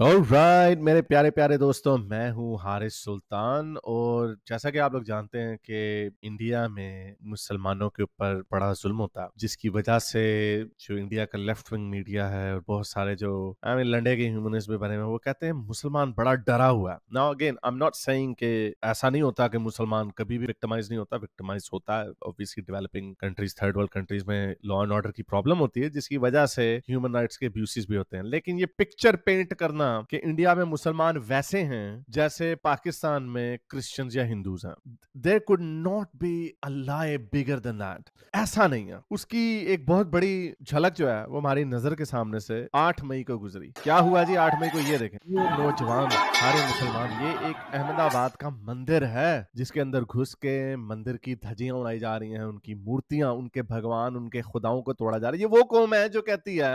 Right मेरे प्यारे प्यारे दोस्तों मैं हूं हारिस सुल्तान और जैसा कि आप लोग जानते हैं कि इंडिया में मुसलमानों के ऊपर बड़ा जुल्म होता है जिसकी वजह से जो इंडिया का लेफ्ट विंग मीडिया है और बहुत सारे जो आई मीन लंडे के ह्यूमनिस्ट भी बने में वो कहते हैं मुसलमान बड़ा डरा हुआ है now again I am not saying कि ऐसा नहीं होता कि मुसलमान कभी भी विक्टिमाइज नहीं होता विक्टिमाइज होता है obviously developing countries third world countries में लॉ एंड ऑर्डर की प्रॉब्लम होती है जिसकी वजह से ह्यूमन राइट्स के अब्यूसिस भी होते हैं लेकिन ये पिक्चर पेंट करना कि इंडिया में मुसलमान वैसे हैं जैसे पाकिस्तान में क्रिश्चियंस या हिंदूज हैं there could not be Allah bigger than that ऐसा नहीं है उसकी एक बहुत बड़ी झलक जो है वो हमारी नजर के सामने से आठ मई को गुजरी क्या हुआ जी आठ मई को ये देखें ये नौजवान सारे मुसलमान ये एक अहमदाबाद का मंदिर है जिसके अंदर घुस के मंदिर की धजियां उड़ाई जा रही हैं उनकी मूर्तियां उनके भगवान उनके खुदाओं को तोड़ा जा रहा है ये वो कौम है जो कहती है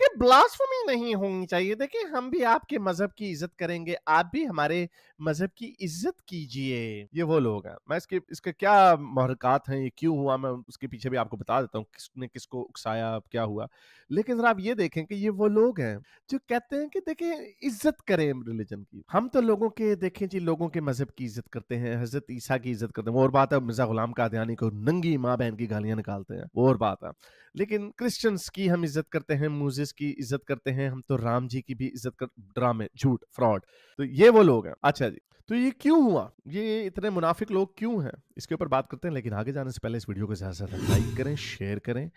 कि ब्लास्फमी नहीं होनी चाहिए देखिए हम भी आपके मजहब की इज्जत करेंगे आप भी हमारे मजहब मतलब की इज्जत कीजिए ये वो लोग हैं मैं इसके इसके क्या महरकत हैं ये क्यों हुआ मैं उसके पीछे भी आपको बता देता हूँ किसने किसको उकसाया क्या हुआ लेकिन जरा आप ये देखें कि ये वो लोग हैं जो कहते हैं कि देखें इज्जत करें रिलीजन की हम तो लोगों के देखें जी लोगों के मजहब की इज्जत करते हैं हजरत ईसा की इज्जत करते हैं वो और बात है मिर्जा गुलाम कादयानी को नंगी माँ बहन की गालियां निकालते हैं वो और बात है लेकिन क्रिश्चियंस की हम इज्जत करते हैं मूजिस की इज्जत करते हैं हम तो राम जी की भी इज्जत कर ड्रामे झूठ फ्रॉड तो ये वो लोग हैं अच्छा année. तो ये क्यों हुआ ये इतने मुनाफिक लोग क्यों हैं इसके ऊपर बात करते हैं लेकिन आगे जाने से पहले इस वीडियो को ज़्यादा से ज़्यादा लाइक करें शेयर करें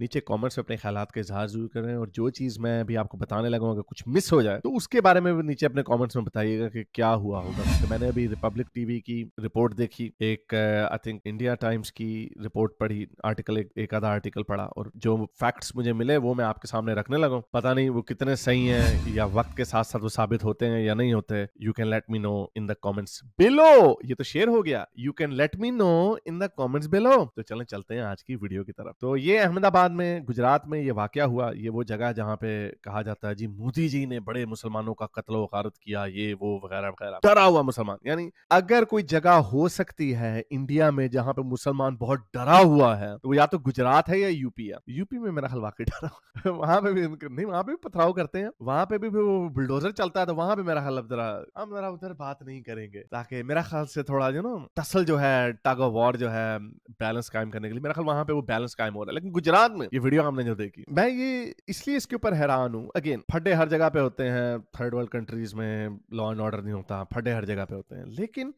नीचे कमेंट्स में अपने ख्याल का इजहार जरूर करें और जो चीज़ मैं अभी आपको बताने लगा अगर कुछ मिस हो जाए तो उसके बारे में भी नीचे अपने कॉमेंट्स में बताइएगा कि क्या हुआ होगा तो मैंने अभी रिपब्लिक टीवी की रिपोर्ट देखी एक आई थिंक इंडिया टाइम्स की रिपोर्ट पढ़ी आर्टिकल एक, एक आधा आर्टिकल पढ़ा और जो फैक्ट्स मुझे मिले वो मैं आपके सामने रखने लगा पता नहीं वो कितने सही हैं या वक्त के साथ साथ वो साबित होते हैं या नहीं होते you can let me know in the comments below ये तो शेयर हो गया you can let me know in the comments below तो चलें चलते हैं आज की वीडियो की तरफ तो ये अहमदाबाद में गुजरात में ये वाक्य हुआ ये वो जगह जहाँ पे कहा जाता है जी मोदी जी ने बड़े मुसलमानों का कत्ल वारत किया ये वो वगैरह वगैरह डरा हुआ मुसलमान यानी अगर कोई जगह हो सकती है इंडिया में जहाँ पे मुसलमान बहुत डरा हुआ है तो या तो गुजरात है या यूपी है यूपी में मेरा हलवा के डरा वहां पे भी नहीं वहां पे भी पथराव करते हैं वहां पे भी, वो बुलडोजर चलता है तो वहां पे मेरा हल जरा हम जरा उधर बात नहीं करेंगे ताकि मेरा ख्याल से थोड़ा जो ना तसल जो है टग ऑफ वॉर जो है बैलेंस कायम करने के लिए मेरा ख्याल वहां पे वो बैलेंस कायम हो रहा है लेकिन गुजरात में ये वीडियो हमने जो देखी मैं ये इसलिए इसके ऊपर हैरान हूँ अगेन फटे हर जगह पे होते हैं थर्ड वर्ल्ड कंट्रीज में लॉ एंड ऑर्डर नहीं होता फटे हर जगह पे होते हैं लेकिन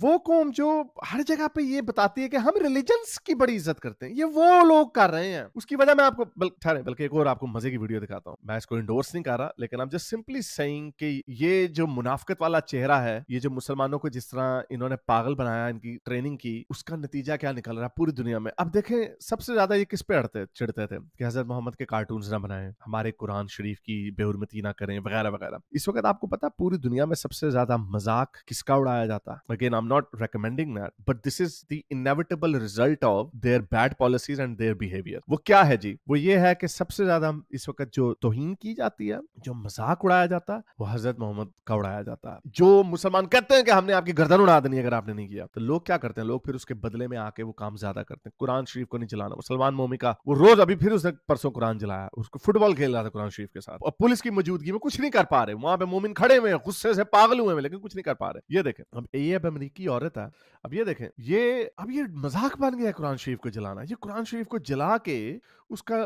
वो कौम जो हर जगह पे ये बताती है कि हम रिलीजन की बड़ी इज्जत करते हैं ये वो लोग कर रहे हैं उसकी वजह मैं आपको ठहरे बल्कि एक और आपको मजे की वीडियो दिखाता हूँ मैं इसको इंडोर्स नहीं कर रहा लेकिन आप जस्ट सिंपली सेइंग कि ये जो मुनाफ्त वाला चेहरा है ये जो जो मुसलमानों को जिस तरह इन्होंने पागल बनाया इनकी ट्रेनिंग की उसका नतीजा क्या निकल रहा है पूरी दुनिया में अब देखें सबसे ज्यादा ये किस पे अड़ते चिड़ते थे कि हजरत मोहम्मद के कार्टून ना बनाए हमारे कुरान शरीफ की बेहरमती ना करें वगैरह वगैरह इस वक्त आपको पता पूरी दुनिया में सबसे ज्यादा मजाक किसका उड़ाया जाता है again I am not recommending that but this is the inevitable result of their bad policies and their behaviour वो क्या है जी वो ये है कि सबसे ज्यादा इस वक्त जो तोहिन की जाती है जो मजाक उड़ाया जाता है वो हजरत मोहम्मद का उड़ाया जाता है जो मुसलमान कहते हैं कि हमने आपकी गर्दन उड़ा देनी अगर आपने नहीं किया तो लोग क्या करते हैं लोग फिर उसके बदले में आके वो काम ज्यादा करते हैं कुरान शरीफ को नहीं जलाना मुसलमान मोमी का वो रोज अभी फिर उसने परसों कुरान जलाया उसको फुटबॉल खेल रहा था कुरान शरीफ के साथ और पुलिस की मौजूदगी में कुछ नहीं कर पा रहे वहां पे मोमिन खड़े हुए गुस्से से पागल हुए हैं लेकिन कुछ नहीं कर पा रहे ये देखें अब ये अब अमरीकी औरत है अब ये देखें ये अब ये मजाक बन गया है कुरान शरीफ को जलाना ये कुरान शरीफ को जला के उसका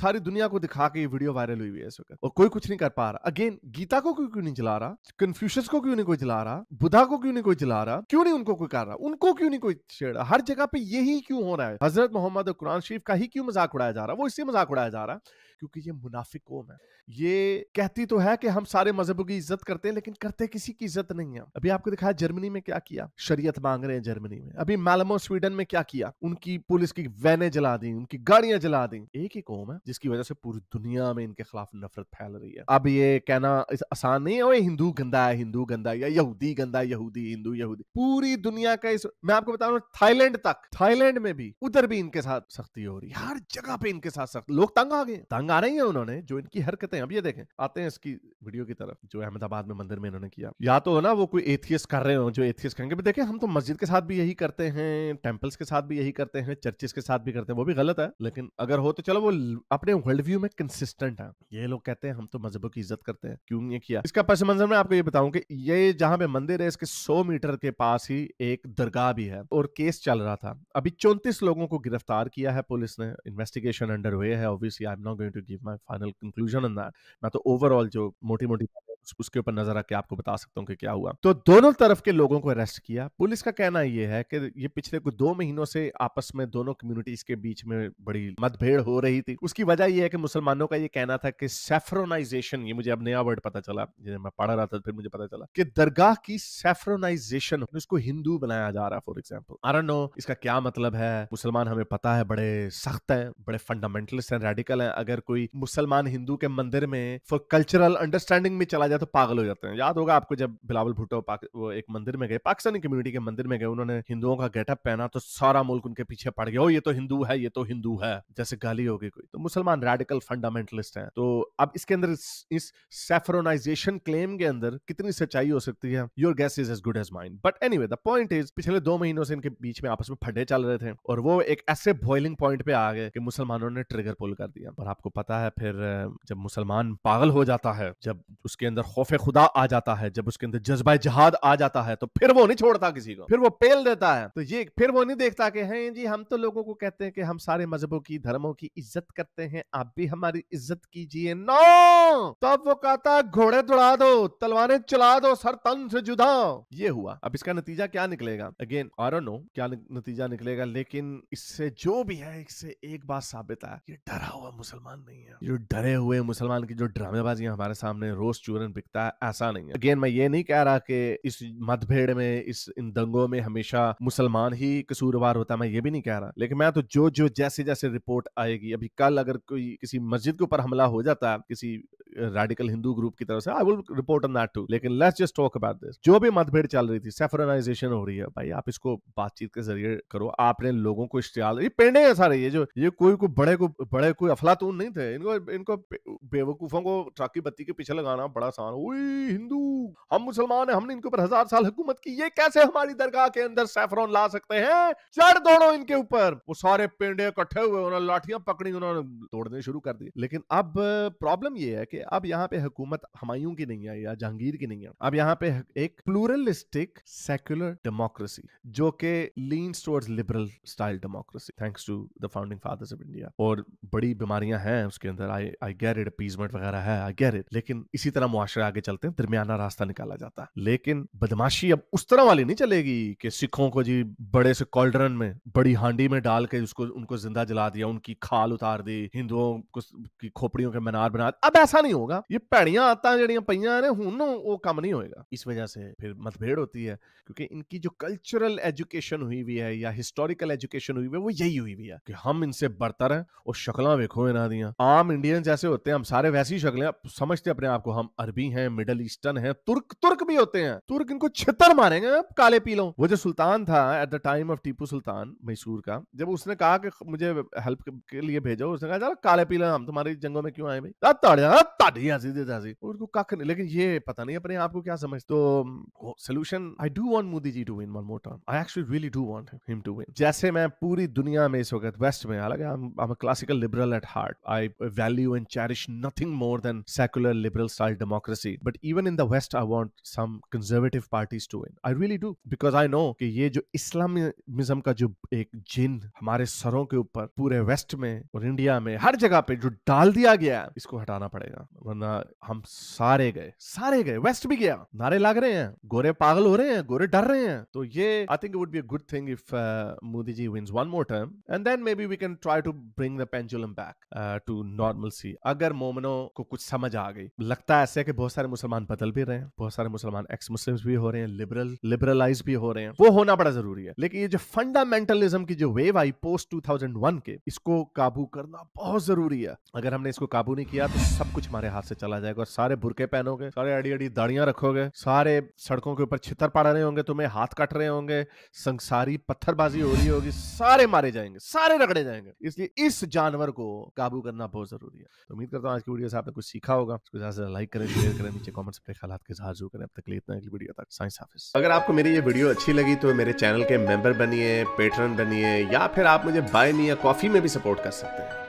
सारी दुनिया को दिखा के ये वीडियो वायरल हुई है इस वक्त और कोई कुछ नहीं कर पा रहा अगेन गीता को क्यों क्यों नहीं जला रहा कन्फ्यूशस को क्यों नहीं कोई जला रहा बुधा को क्यों नहीं कोई जला रहा क्यों नहीं उनको कोई कर रहा उनको क्यों नहीं कोई छेड़ रहा हर जगह पे यही क्यों हो रहा है हजरत मोहम्मद कुरान शरीफ का ही क्यों मजाक उड़ाया जा रहा है वो इसी मजाक उड़ाया जा रहा है क्योंकि ये मुनाफिक कौम है ये कहती तो है कि हम सारे मजहबों की इज्जत करते हैं लेकिन करते किसी की इज्जत नहीं है अभी आपको दिखाया जर्मनी में क्या किया शरीयत मांग रहे हैं जर्मनी में अभी मालमो स्वीडन में क्या किया उनकी पुलिस की वैने जला दी उनकी गाड़ियां जला दी एक ही कौम है जिसकी वजह से पूरी दुनिया में इनके खिलाफ नफरत फैल रही है अब ये कहना आसान नहीं है हिंदू गंदा है हिंदू गंदा या यहूदी गंदा यहूदी हिंदू यहूदी पूरी दुनिया का इस मैं आपको बता रहा थाईलैंड तक थाईलैंड में भी उधर भी इनके साथ सख्ती हो रही है हर जगह पे इनके साथ सख्ती लोग तंग आ गए तंग मंगा रही है उन्होंने जो इनकी हरकतें अब ये देखें आते हैं इसकी वीडियो की तरफ जो अहमदाबाद में मंदिर में इन्होंने किया या तो ना वो कोई एथियस कर रहे हो जो एथियस कहेंगे देखें हम तो मस्जिद के साथ भी यही करते हैं टेम्पल्स के साथ भी यही करते हैं चर्चेस के साथ भी करते हैं वो भी गलत है लेकिन अगर हो तो चलो वो अपने वर्ल्ड व्यू में कंसिस्टेंट है ये लोग कहते हैं हम तो मजहबों की इज्जत करते हैं क्यों ये किया इसका पस मंजर में आपको ये बताऊं कि ये जहां पे मंदिर है इसके सौ मीटर के पास ही एक दरगाह भी है और केस चल रहा था अभी चौंतीस लोगों को गिरफ्तार किया है पुलिस ने इन्वेस्टिगेशन अंडर हुए है obviously I am not going to to give my final conclusion in that मैं तो ओवरऑल जो मोटी मोटी उसके ऊपर नजर आके आपको बता सकता हूँ कि क्या हुआ तो दोनों तरफ के लोगों को अरेस्ट किया पुलिस का कहना यह है कि ये पिछले कुछ दो महीनों से आपस में दोनों कम्युनिटीज के बीच में बड़ी मतभेड़ हो रही थी उसकी वजह यह है कि मुसलमानों का यह कहना था कि सेफ्रोनाइजेशन ये मुझे अब नया वर्ड पता चला जिन्हें मैं पढ़ रहा था फिर मुझे पता चला कि दरगाह की सेफ्रोनाइजेशन उसको हिंदू बनाया जा रहा फॉर एग्जाम्पल आर नो इसका क्या मतलब है मुसलमान हमें पता है बड़े सख्त हैं बड़े फंडामेंटलिस्ट हैं रेडिकल हैं अगर कोई मुसलमान हिंदू के मंदिर में फॉर कल्चरल अंडरस्टैंडिंग में चला जाए हैं तो पागल हो जाते हैं याद होगा आपको जब बिलावल भुट्टो वो एक मंदिर में गए पाकिस्तानी कम्युनिटी के मंदिर में गए उन्होंने हिंदुओं का गेटअप पहना तो सारा मुल्क उनके पीछे पड़ गया ये तो हिंदू है ये तो हिंदू है जैसे गाली होगी कोई तो मुसलमान रेडिकल फंडामेंटलिस्ट है तो अब इसके अंदर इस सेफरोनाइजेशन क्लेम के अंदर कितनी सच्चाई हो सकती है your guess is as good as mind but any the point is पिछले दो महीनों से इनके बीच में आपस में फंडे चल रहे थे और वो एक ऐसे बॉइलिंग पॉइंट पे आ गए कि मुसलमानों ने ट्रिगर पुल कर दिया और आपको पता है फिर जब मुसलमान पागल हो जाता है जब उसके अंदर अंदर खौफ खुदा आ जाता है जब उसके अंदर जज्बा जहाद आ जाता है तो फिर वो नहीं छोड़ता किसी को फिर वो पेल देता है तो ये फिर वो नहीं देखता कि हैं जी हम तो लोगों को कहते हैं कि हम सारे मजहबों की धर्मों की इज्जत करते हैं आप भी हमारी इज्जत कीजिए नो तब वो कहता घोड़े दौड़ा दो तलवारें चला दो सर तन से जुदा ये हुआ अब इसका नतीजा क्या निकलेगा अगेन आर नो क्या नतीजा निकलेगा लेकिन इससे जो भी है इससे एक बात साबित है ये डरा हुआ मुसलमान नहीं है जो डरे हुए मुसलमान की जो ड्रामेबाजी हमारे सामने रोज चूरन बिकता है ऐसा नहीं है अगेन मैं ये नहीं कह रहा कि इस मतभेड़ में इस इन दंगों में हमेशा मुसलमान ही कसूरवार होता है मैं ये भी नहीं कह रहा लेकिन मैं तो जो जो जैसे जैसे रिपोर्ट आएगी अभी कल अगर कोई किसी मस्जिद के ऊपर हमला हो जाता है किसी रेडिकल हिंदू ग्रुप की तरफ से I will report on that too लेकिन let's just talk about this जो भी मतभेड़ चल रही थी सेफरनाइजेशन हो रही है भाई आप इसको बातचीत के जरिए करो आपने लोगों को इश्तियाल ये पेंडे हैं सारे ये जो ये कोई कोई बड़े को बड़े कोई अफलातून नहीं थे इनको इनको बेवकूफों को ट्राकी बत्ती के पीछे लगाना बड़ा पाकिस्तान हिंदू हम मुसलमान हैं हमने इनके ऊपर हजार साल हुकूमत की ये कैसे हमारी दरगाह के अंदर सैफरन ला सकते हैं चढ़ दोड़ो इनके ऊपर वो सारे पेंडे इकट्ठे हुए उन्होंने लाठियां पकड़ी उन्होंने तोड़ने शुरू कर दिए लेकिन अब प्रॉब्लम ये है कि अब यहाँ पे हुकूमत हमायूं की नहीं है या जहांगीर की नहीं है अब यहाँ पे एक प्लूरलिस्टिक सेक्युलर डेमोक्रेसी जो के lean towards liberal style democracy thanks to the founding fathers of India और बड़ी बीमारियां हैं उसके अंदर I I get it appeasement वगैरह है आई गेट इट लेकिन इसी तरह आश्रय आगे चलते हैं दरमियाना रास्ता निकाला जाता है लेकिन बदमाशी अब उस तरह वाली नहीं चलेगी कि सिखों को जी बड़े से कॉल्डरन में बड़ी हांडी में डाल के उसको उनको जिंदा जला दिया उनकी खाल उतार दी हिंदुओं को की खोपड़ियों के मीनार बना अब ऐसा नहीं होगा ये भैड़िया आदत जड़िया पाइया ने हूं वो कम नहीं होगा इस वजह से फिर मतभेड़ होती है क्योंकि इनकी जो कल्चरल एजुकेशन हुई हुई है या हिस्टोरिकल एजुकेशन हुई हुई है वो यही हुई हुई है कि हम इनसे बढ़तर हैं और शक्ल वेखो इन्हों आम इंडियन जैसे होते हैं हम सारे वैसी शक्लें समझते अपने आप को हम अरबी अरबी हैं मिडल ईस्टर्न हैं तुर्क तुर्क भी होते हैं तुर्क इनको छितर मारेंगे काले पीलों वो जो सुल्तान था at the time of Tipu Sultan Mysore का जब उसने कहा कि मुझे हेल्प के लिए भेजो उसने कहा चलो काले पीले हम तुम्हारी जंगों में क्यों आए भाई हाँ, हाँ, उसको कख नहीं लेकिन ये पता नहीं अपने आप को क्या समझ तो solution I do want Modi ji to win one more term I actually really do want him to win जैसे मैं पूरी दुनिया में इस वक्त वेस्ट में हालांकि classical liberal at heart I value and cherish nothing more than secular liberal style democracy democracy but even in the west I want some conservative parties to win I really do because I know कि ये जो Islamism का जो एक जिन हमारे सरों के ऊपर पूरे वेस्ट में और इंडिया में हर जगह पे जो डाल दिया गया है इसको हटाना पड़ेगा वरना हम सारे गए सारे गए वेस्ट भी गया नारे लाग रहे हैं गोरे पागल हो रहे हैं गोरे डर रहे हैं तो ये I think would be a good thing if Modi ji wins one more term and then may be we can try to bring the pendulum back to normalcy अगर मोमनो को कुछ समझ आ गई लगता है ऐसे कि बहुत सारे मुसलमान बदल भी रहे हैं बहुत सारे मुसलमान एक्स मुस्लिम भी हो रहे हैं लिबरल लिबरलाइज भी हो रहे हैं वो होना बड़ा जरूरी है लेकिन ये जो फंडामेंटलिज्म की जो वेव आई पोस्ट टू के इसको काबू करना बहुत जरूरी है अगर हमने इसको काबू नहीं किया तो सब कुछ हमारे हाथ से चला जाएगा और सारे बुरके पहनोगे सारे अड़ी अड़ी दाड़ियां रखोगे सारे सड़कों के ऊपर छितर पड़ रहे होंगे तुम्हें हाथ काट रहे होंगे संसारी पत्थरबाजी हो रही होगी सारे मारे जाएंगे सारे रगड़े जाएंगे इसलिए इस जानवर को काबू करना बहुत जरूरी है तो उम्मीद करता हूँ आज की वीडियो से आपने कुछ सीखा होगा लाइक करेंगे शेयर करें नीचे कमेंट्स अपने ख्याल के साथ जरूर करें अब तक लिए इतना अगली वीडियो तक साइंस हाफिज अगर आपको मेरी ये वीडियो अच्छी लगी तो मेरे चैनल के मेंबर बनिए पेटर्न बनिए या फिर आप मुझे बाय नहीं या कॉफी में भी सपोर्ट कर सकते हैं